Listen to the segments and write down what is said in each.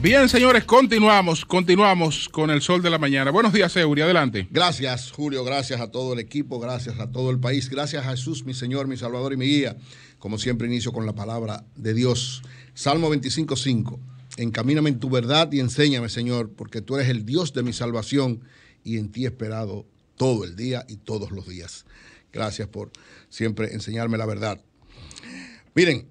Bien, señores, continuamos, continuamos con el sol de la mañana. Buenos días, Eury, adelante. Gracias, Julio, gracias a todo el equipo, gracias a todo el país, gracias a Jesús, mi Señor, mi Salvador y mi guía. Como siempre, inicio con la palabra de Dios. Salmo 25.5. Encamíname en tu verdad y enséñame, Señor, porque tú eres el Dios de mi salvación y en ti he esperado todo el día y todos los días. Gracias por siempre enseñarme la verdad. Miren,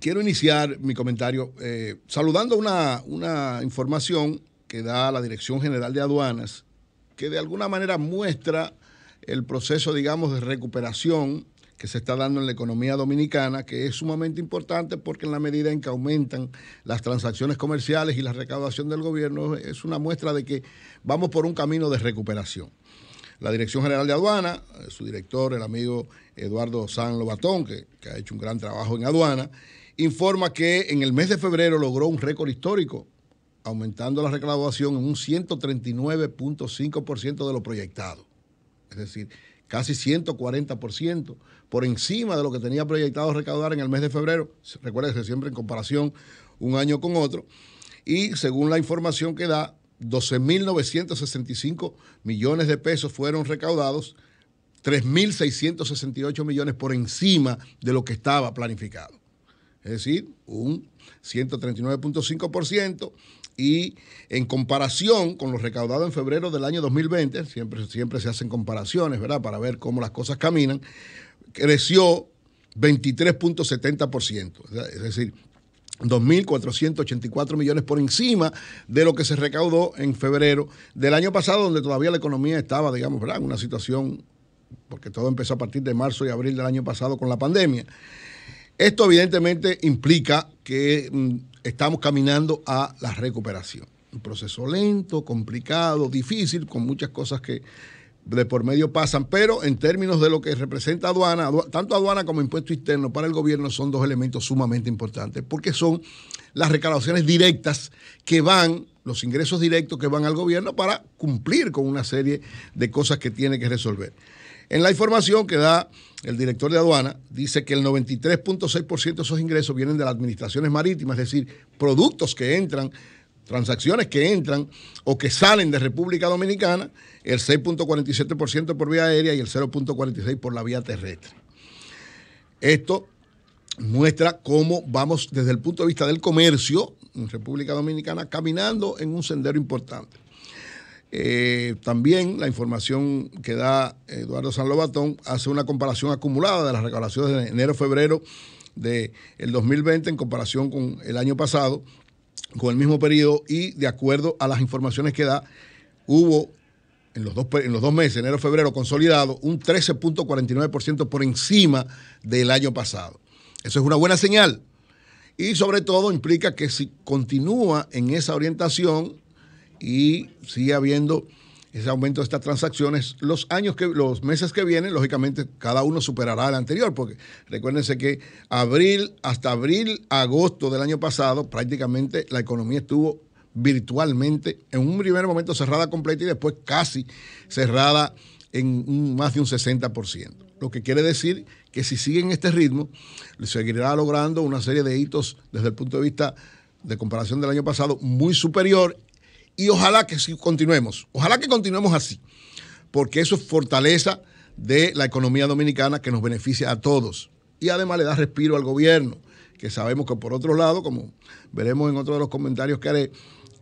quiero iniciar mi comentario eh, saludando una, una información que da la Dirección General de Aduanas, que de alguna manera muestra el proceso, digamos, de recuperación que se está dando en la economía dominicana, que es sumamente importante porque en la medida en que aumentan las transacciones comerciales y la recaudación del gobierno, es una muestra de que vamos por un camino de recuperación la Dirección General de Aduana, eh, su director, el amigo Eduardo San Lobatón, que, ha hecho un gran trabajo en aduana, informa que en el mes de febrero logró un récord histórico, aumentando la recaudación en un 139.5% de lo proyectado. Es decir, casi 140% por encima de lo que tenía proyectado recaudar en el mes de febrero. Recuérdese, siempre en comparación un año con otro. Y según la información que da, 12.965 millones de pesos fueron recaudados, 3.668 millones por encima de lo que estaba planificado. Es decir, un 139.5% y en comparación con lo recaudado en febrero del año 2020, siempre, siempre se hacen comparaciones, ¿verdad? Para ver cómo las cosas caminan, creció 23.70%. Es decir, 2.484 millones por encima de lo que se recaudó en febrero del año pasado, donde todavía la economía estaba, digamos, en una situación, porque todo empezó a partir de marzo y abril del año pasado con la pandemia. Esto evidentemente implica que mm, estamos caminando a la recuperación. Un proceso lento, complicado, difícil, con muchas cosas que de por medio pasan, pero en términos de lo que representa aduana, tanto aduana como impuesto externo para el gobierno son dos elementos sumamente importantes, porque son las recaudaciones directas que van, los ingresos directos que van al gobierno para cumplir con una serie de cosas que tiene que resolver. En la información que da el director de aduana, dice que el 93.6% de esos ingresos vienen de las administraciones marítimas, es decir, productos que entran transacciones que entran o que salen de República Dominicana, el 6.47% por vía aérea y el 0.46% por la vía terrestre. Esto muestra cómo vamos desde el punto de vista del comercio en República Dominicana caminando en un sendero importante. Eh, también la información que da Eduardo Lobatón hace una comparación acumulada de las recaudaciones de enero-febrero del 2020 en comparación con el año pasado con el mismo periodo y de acuerdo a las informaciones que da, hubo en los dos, en los dos meses, enero febrero, consolidado un 13.49% por encima del año pasado. Eso es una buena señal y sobre todo implica que si continúa en esa orientación y sigue habiendo ese aumento de estas transacciones, los años que, los meses que vienen, lógicamente cada uno superará al anterior, porque recuérdense que abril, hasta abril, agosto del año pasado, prácticamente la economía estuvo virtualmente, en un primer momento cerrada completa y después casi cerrada en más de un 60%. Lo que quiere decir que si siguen este ritmo, seguirá logrando una serie de hitos desde el punto de vista de comparación del año pasado muy superior y ojalá que continuemos, ojalá que continuemos así, porque eso es fortaleza de la economía dominicana que nos beneficia a todos. Y además le da respiro al gobierno, que sabemos que por otro lado, como veremos en otro de los comentarios que haré,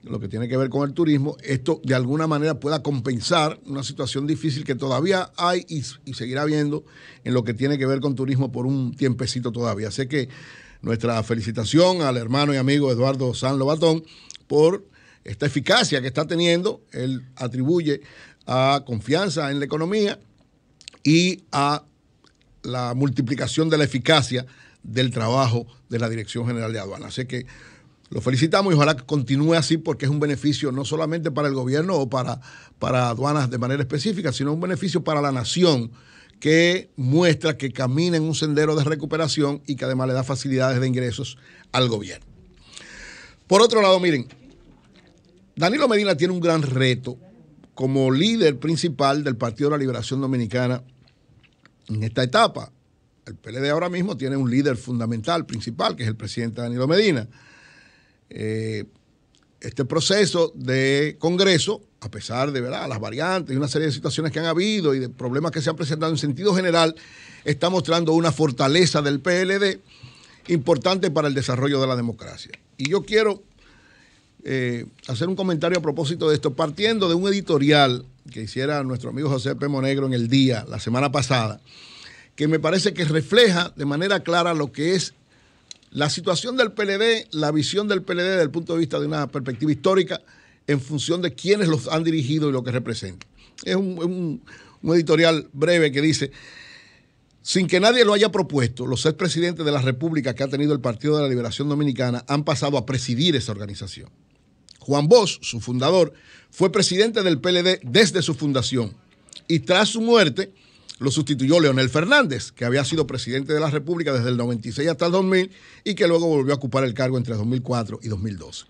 lo que tiene que ver con el turismo, esto de alguna manera pueda compensar una situación difícil que todavía hay y, y, seguirá habiendo en lo que tiene que ver con turismo por un tiempecito todavía. Así que nuestra felicitación al hermano y amigo Eduardo San Lobatón por esta eficacia que está teniendo, él atribuye a confianza en la economía y a la multiplicación de la eficacia del trabajo de la Dirección General de Aduanas. Así que lo felicitamos y ojalá que continúe así porque es un beneficio no solamente para el gobierno o para, para aduanas de manera específica, sino un beneficio para la nación que muestra que camina en un sendero de recuperación y que además le da facilidades de ingresos al gobierno. Por otro lado, miren, Danilo Medina tiene un gran reto como líder principal del Partido de la Liberación Dominicana en esta etapa. El PLD ahora mismo tiene un líder fundamental, principal, que es el presidente Danilo Medina. Eh, este proceso de Congreso, a pesar de ¿verdad? las variantes y una serie de situaciones que han habido y de problemas que se han presentado en sentido general, está mostrando una fortaleza del PLD importante para el desarrollo de la democracia. Y yo quiero eh, hacer un comentario a propósito de esto, partiendo de un editorial que hiciera nuestro amigo José P. Monegro en el día, la semana pasada, que me parece que refleja de manera clara lo que es la situación del PLD, la visión del PLD desde el punto de vista de una perspectiva histórica, en función de quienes los han dirigido y lo que representan. Es un, un editorial breve que dice, sin que nadie lo haya propuesto, los expresidentes de la República que ha tenido el Partido de la Liberación Dominicana han pasado a presidir esa organización. Juan Bosch, su fundador, fue presidente del PLD desde su fundación y tras su muerte lo sustituyó Leonel Fernández, que había sido presidente de la República desde el 96 hasta el 2000 y que luego volvió a ocupar el cargo entre 2004 y 2012.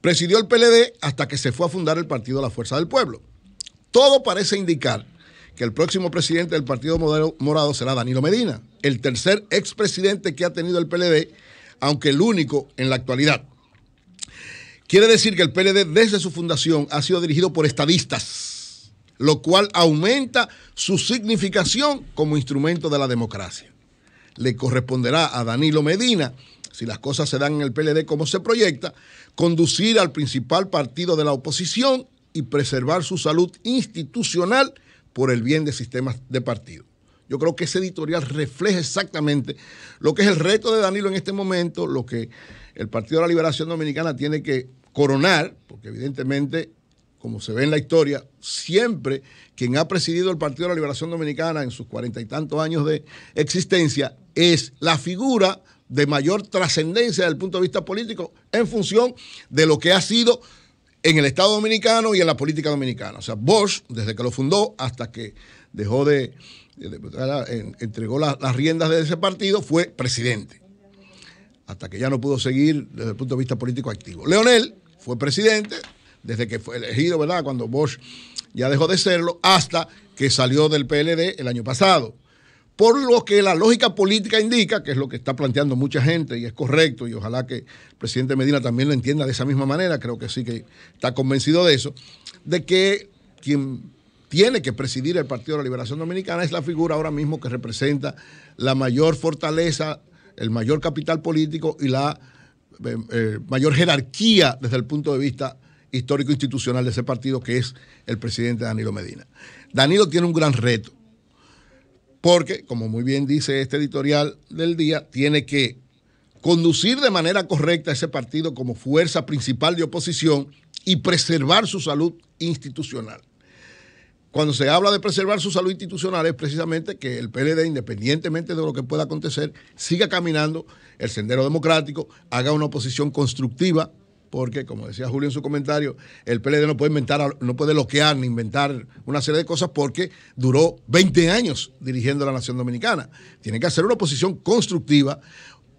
Presidió el PLD hasta que se fue a fundar el Partido de la Fuerza del Pueblo. Todo parece indicar que el próximo presidente del Partido Morado será Danilo Medina, el tercer expresidente que ha tenido el PLD, aunque el único en la actualidad. Quiere decir que el PLD desde su fundación ha sido dirigido por estadistas, lo cual aumenta su significación como instrumento de la democracia. Le corresponderá a Danilo Medina, si las cosas se dan en el PLD como se proyecta, conducir al principal partido de la oposición y preservar su salud institucional por el bien de sistemas de partido. Yo creo que ese editorial refleja exactamente lo que es el reto de Danilo en este momento, lo que el Partido de la Liberación Dominicana tiene que coronar, porque evidentemente, como se ve en la historia, siempre quien ha presidido el Partido de la Liberación Dominicana en sus cuarenta y tantos años de existencia es la figura de mayor trascendencia desde el punto de vista político en función de lo que ha sido en el Estado dominicano y en la política dominicana. O sea, Bosch, desde que lo fundó hasta que dejó de, entregó las riendas de ese partido, fue presidente hasta que ya no pudo seguir desde el punto de vista político activo. Leonel fue presidente desde que fue elegido, ¿verdad? Cuando Bosch ya dejó de serlo, hasta que salió del PLD el año pasado. Por lo que la lógica política indica, que es lo que está planteando mucha gente y es correcto, y ojalá que el presidente Medina también lo entienda de esa misma manera, creo que sí que está convencido de eso, de que quien tiene que presidir el Partido de la Liberación Dominicana es la figura ahora mismo que representa la mayor fortaleza el mayor capital político y la eh, eh, mayor jerarquía desde el punto de vista histórico-institucional de ese partido, que es el presidente Danilo Medina. Danilo tiene un gran reto, porque, como muy bien dice este editorial del día, tiene que conducir de manera correcta ese partido como fuerza principal de oposición y preservar su salud institucional cuando se habla de preservar su salud institucional es precisamente que el PLD, independientemente de lo que pueda acontecer, siga caminando el sendero democrático, haga una oposición constructiva, porque como decía Julio en su comentario, el PLD no puede inventar, no puede bloquear ni inventar una serie de cosas porque duró 20 años dirigiendo la nación dominicana. Tiene que hacer una oposición constructiva,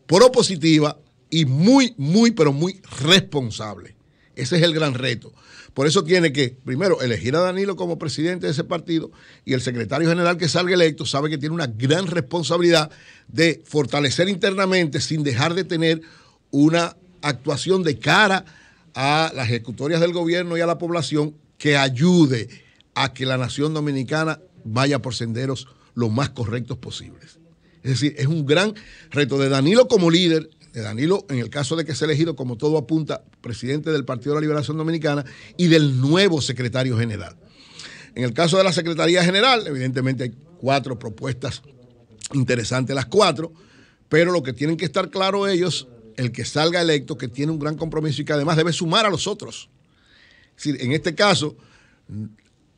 propositiva y muy, muy, pero muy responsable. Ese es el gran reto. Por eso tiene que, primero, elegir a Danilo como presidente de ese partido y el secretario general que salga electo sabe que tiene una gran responsabilidad de fortalecer internamente sin dejar de tener una actuación de cara a las ejecutorias del gobierno y a la población que ayude a que la nación dominicana vaya por senderos lo más correctos posibles. Es decir, es un gran reto de Danilo como líder, de Danilo, en el caso de que sea elegido, como todo apunta, presidente del Partido de la Liberación Dominicana y del nuevo secretario general. En el caso de la Secretaría General, evidentemente hay cuatro propuestas interesantes, las cuatro, pero lo que tienen que estar claro ellos, el que salga electo, que tiene un gran compromiso y que además debe sumar a los otros. Es decir, en este caso,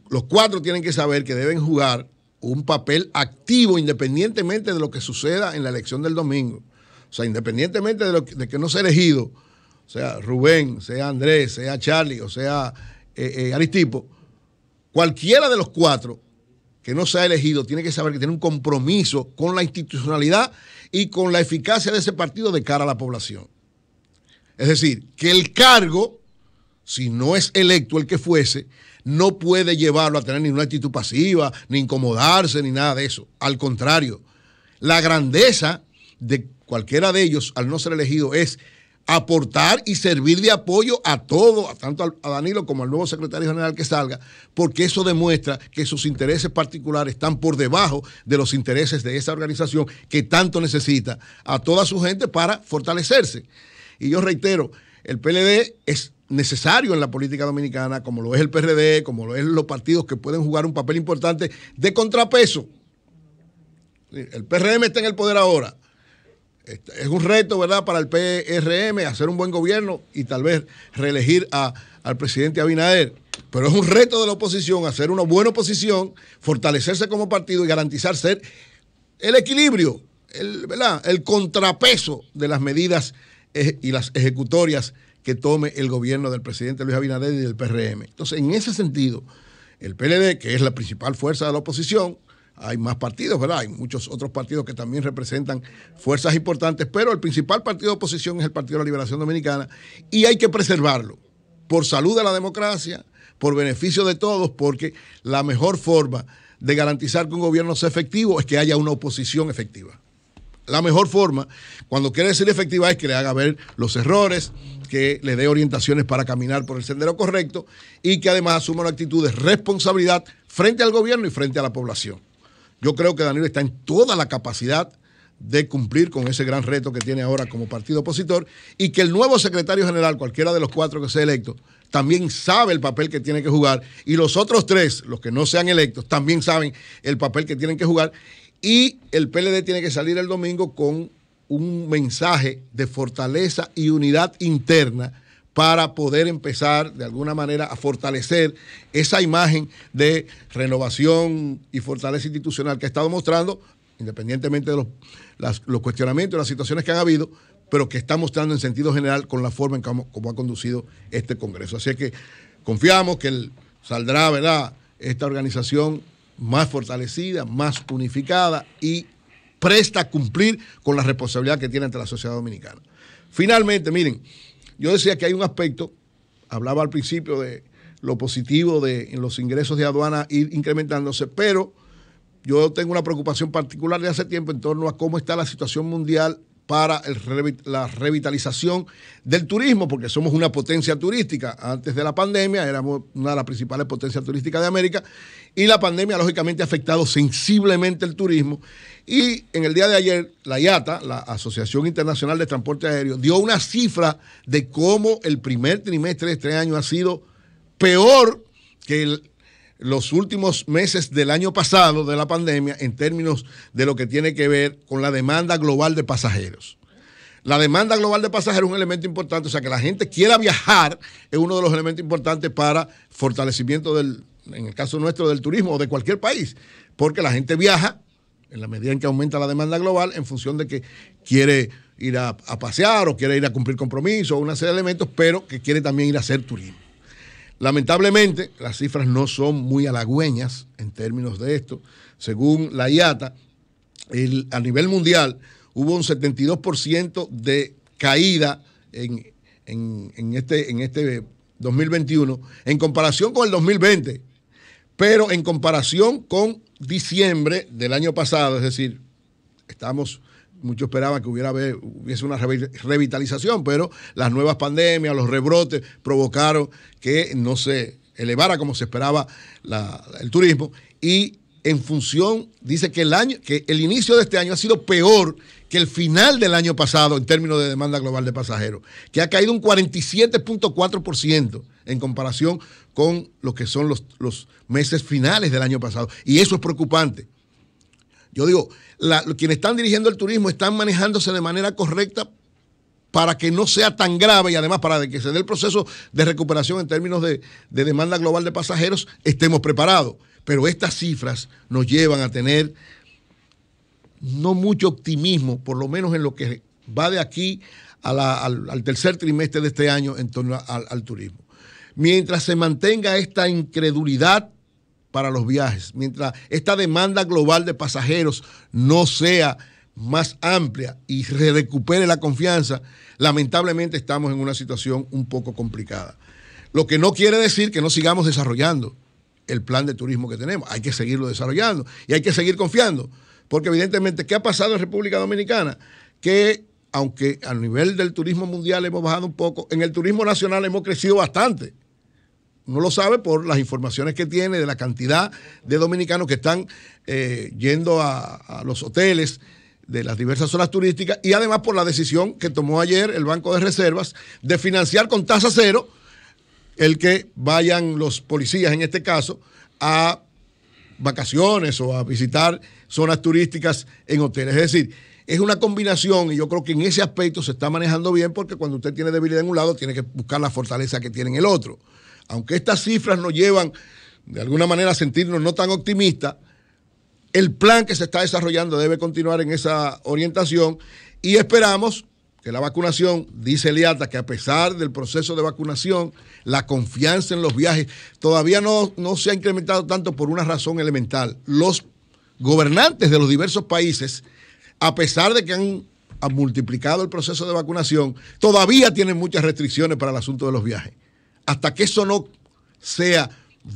los cuatro tienen que saber que deben jugar un papel activo independientemente de lo que suceda en la elección del domingo. O sea, independientemente de, que, de que no sea elegido, o sea Rubén, sea Andrés, sea Charlie o sea eh, eh, Aristipo, cualquiera de los cuatro que no sea elegido tiene que saber que tiene un compromiso con la institucionalidad y con la eficacia de ese partido de cara a la población. Es decir, que el cargo, si no es electo el que fuese, no puede llevarlo a tener ninguna actitud pasiva, ni incomodarse, ni nada de eso. Al contrario, la grandeza de cualquiera de ellos al no ser elegido es aportar y servir de apoyo a todo, tanto a Danilo como al nuevo secretario general que salga, porque eso demuestra que sus intereses particulares están por debajo de los intereses de esa organización que tanto necesita a toda su gente para fortalecerse. Y yo reitero, el PLD es necesario en la política dominicana, como lo es el PRD, como lo es los partidos que pueden jugar un papel importante de contrapeso. El PRM está en el poder ahora este, es un reto, ¿verdad?, para el PRM hacer un buen gobierno y tal vez reelegir al presidente Abinader. Pero es un reto de la oposición hacer una buena oposición, fortalecerse como partido y garantizar ser el equilibrio, el, ¿verdad? el contrapeso de las medidas eh, y las ejecutorias que tome el gobierno del presidente Luis Abinader y del PRM. Entonces, en ese sentido, el PLD, que es la principal fuerza de la oposición, hay más partidos, ¿verdad? Hay muchos otros partidos que también representan fuerzas importantes, pero el principal partido de oposición es el Partido de la Liberación Dominicana y hay que preservarlo por salud de la democracia, por beneficio de todos, porque la mejor forma de garantizar que un gobierno sea efectivo es que haya una oposición efectiva. La mejor forma, cuando quiere decir efectiva, es que le haga ver los errores, que le dé orientaciones para caminar por el sendero correcto y que además asuma una actitud de responsabilidad frente al gobierno y frente a la población. Yo creo que Danilo está en toda la capacidad de cumplir con ese gran reto que tiene ahora como partido opositor y que el nuevo secretario general, cualquiera de los cuatro que sea electo, también sabe el papel que tiene que jugar y los otros tres, los que no sean electos, también saben el papel que tienen que jugar y el PLD tiene que salir el domingo con un mensaje de fortaleza y unidad interna para poder empezar de alguna manera a fortalecer esa imagen de renovación y fortaleza institucional que ha estado mostrando, independientemente de los, los cuestionamientos y las situaciones que han habido, pero que está mostrando en sentido general con la forma en cómo ha conducido este Congreso. Así que confiamos que saldrá, ¿verdad?, esta organización más fortalecida, más unificada y presta a cumplir con la responsabilidad que tiene ante la sociedad dominicana. Finalmente, miren, yo decía que hay un aspecto, hablaba al principio de lo positivo de en los ingresos de aduana ir incrementándose, pero yo tengo una preocupación particular de hace tiempo en torno a cómo está la situación mundial para la revitalización del turismo, porque somos una potencia turística. Antes de la pandemia éramos una de las principales potencias turísticas de América y la pandemia lógicamente ha afectado sensiblemente el turismo. Y en el día de ayer, la IATA, la Asociación Internacional de Transporte Aéreo, dio una cifra de cómo el primer trimestre de este año ha sido peor que el los últimos meses del año pasado de la pandemia en términos de lo que tiene que ver con la demanda global de pasajeros. La demanda global de pasajeros es un elemento importante, o sea, que la gente quiera viajar es uno de los elementos importantes para fortalecimiento del, en el caso nuestro, del turismo o de cualquier país, porque la gente viaja en la medida en que aumenta la demanda global en función de que quiere ir a, pasear o quiere ir a cumplir compromisos o una serie de elementos, pero que quiere también ir a hacer turismo. Lamentablemente, las cifras no son muy halagüeñas en términos de esto. Según la IATA, a nivel mundial hubo un 72% de caída en este 2021 este en comparación con el 2020, pero en comparación con diciembre del año pasado, es decir, estamos muchos esperaban que hubiera, hubiese una revitalización, pero las nuevas pandemias, los rebrotes provocaron que no se elevara como se esperaba el turismo y en función, dice que el año, que el inicio de este año ha sido peor que el final del año pasado en términos de demanda global de pasajeros, que ha caído un 47.4% en comparación con lo que son los, los meses finales del año pasado. Y eso es preocupante. Yo digo, quienes están dirigiendo el turismo están manejándose de manera correcta para que no sea tan grave y además para que se dé el proceso de recuperación en términos de, demanda global de pasajeros, estemos preparados. Pero estas cifras nos llevan a tener no mucho optimismo, por lo menos en lo que va de aquí al, tercer trimestre de este año en torno al turismo. Mientras se mantenga esta incredulidad para los viajes. Mientras esta demanda global de pasajeros no sea más amplia y se recupere la confianza, lamentablemente estamos en una situación un poco complicada. Lo que no quiere decir que no sigamos desarrollando el plan de turismo que tenemos. Hay que seguirlo desarrollando y hay que seguir confiando. Porque evidentemente, ¿qué ha pasado en República Dominicana? Que aunque a nivel del turismo mundial hemos bajado un poco, en el turismo nacional hemos crecido bastante. No lo sabe por las informaciones que tiene de la cantidad de dominicanos que están eh, yendo a, a, los hoteles de las diversas zonas turísticas y además por la decisión que tomó ayer el Banco de Reservas de financiar con tasa cero el que vayan los policías en este caso a vacaciones o a visitar zonas turísticas en hoteles. Es decir, es una combinación y yo creo que en ese aspecto se está manejando bien porque cuando usted tiene debilidad en un lado tiene que buscar la fortaleza que tiene en el otro aunque estas cifras nos llevan de alguna manera a sentirnos no tan optimistas, el plan que se está desarrollando debe continuar en esa orientación y esperamos que la vacunación, dice Eliata, que a pesar del proceso de vacunación, la confianza en los viajes todavía no, no se ha incrementado tanto por una razón elemental. Los gobernantes de los diversos países, a pesar de que han multiplicado el proceso de vacunación, todavía tienen muchas restricciones para el asunto de los viajes hasta que eso no sea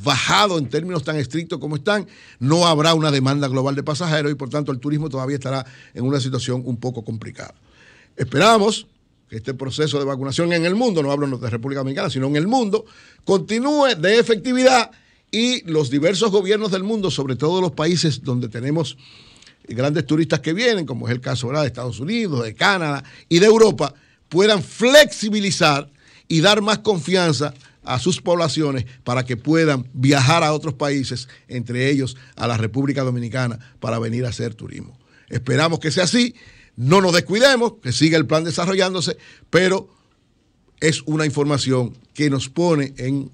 bajado en términos tan estrictos como están, no habrá una demanda global de pasajeros y por tanto el turismo todavía estará en una situación un poco complicada. Esperamos que este proceso de vacunación en el mundo, no hablo de República Dominicana, sino en el mundo, continúe de efectividad y los diversos gobiernos del mundo, sobre todo los países donde tenemos grandes turistas que vienen, como es el caso ahora de Estados Unidos, de Canadá y de Europa, puedan flexibilizar y dar más confianza a sus poblaciones para que puedan viajar a otros países, entre ellos a la República Dominicana, para venir a hacer turismo. Esperamos que sea así, no nos descuidemos, que siga el plan desarrollándose, pero es una información que nos pone en,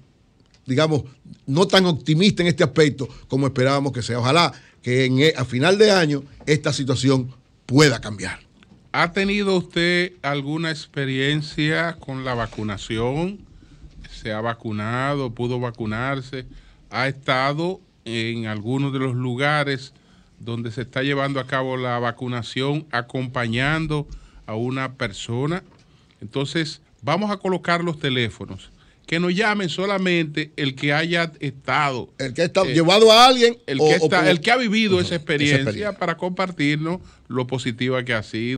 digamos, no tan optimista en este aspecto como esperábamos que sea. Ojalá que en, a final de año esta situación pueda cambiar. ¿Ha tenido usted alguna experiencia con la vacunación? ¿Se ha vacunado? ¿Pudo vacunarse? ¿Ha estado en alguno de los lugares donde se está llevando a cabo la vacunación acompañando a una persona? Entonces, vamos a colocar los teléfonos que nos llamen solamente el que haya estado. El que ha estado eh, llevado a alguien. El que, ha vivido esa, experiencia para compartirnos lo positiva que ha sido.